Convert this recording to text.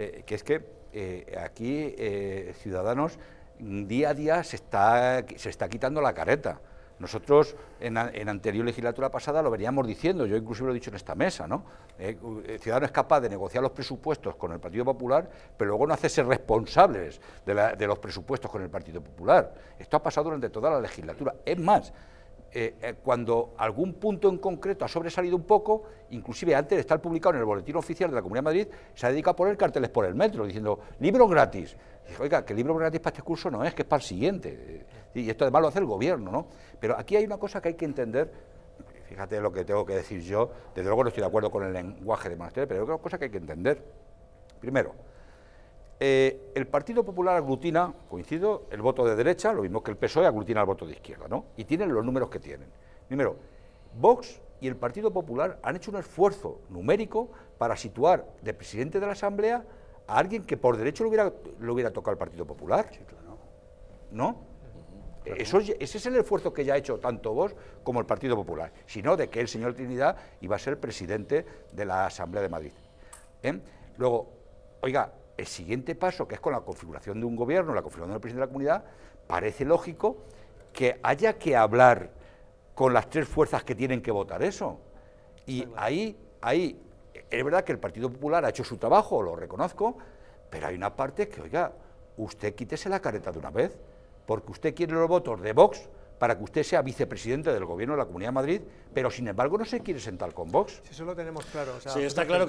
Eh, que es que eh, aquí eh, Ciudadanos día a día se está, se está quitando la careta. Nosotros en, en, anterior legislatura pasada lo veníamos diciendo, yo inclusive lo he dicho en esta mesa, ¿no? Eh, Ciudadanos es capaz de negociar los presupuestos con el Partido Popular, pero luego no hacerse responsables de los presupuestos con el Partido Popular. Esto ha pasado durante toda la legislatura. Es más, eh, eh, cuando algún punto en concreto ha sobresalido un poco, inclusive antes de estar publicado en el Boletín Oficial de la Comunidad de Madrid, se ha dedicado a poner carteles por el metro, diciendo, libro gratis. oiga, que libro gratis para este curso no es, que es para el siguiente. Y esto además lo hace el gobierno, ¿no? Pero aquí hay una cosa que hay que entender, fíjate lo que tengo que decir yo, desde luego no estoy de acuerdo con el lenguaje de Monasterio, pero hay una cosa que hay que entender. Primero, eh, el Partido Popular aglutina, coincido, el voto de derecha, lo mismo que el PSOE aglutina el voto de izquierda, ¿no? Y tienen los números que tienen. Primero, Vox y el Partido Popular han hecho un esfuerzo numérico para situar de presidente de la Asamblea a alguien que por derecho le hubiera, tocado al Partido Popular. claro. ¿No? Eso, ese es el esfuerzo que ya ha hecho tanto Vox como el Partido Popular, sino de que el señor Trinidad iba a ser presidente de la Asamblea de Madrid. ¿Eh? Luego, oiga, el siguiente paso, que es con la configuración de un gobierno, la configuración del presidente de la comunidad, parece lógico que haya que hablar con las tres fuerzas que tienen que votar eso. Y ahí, ahí, es verdad que el Partido Popular ha hecho su trabajo, lo reconozco, pero hay una parte que, oiga, usted quítese la careta de una vez, porque usted quiere los votos de Vox para que usted sea vicepresidente del gobierno de la Comunidad de Madrid, pero sin embargo no se quiere sentar con Vox. Si eso lo tenemos claro. sí, está claro.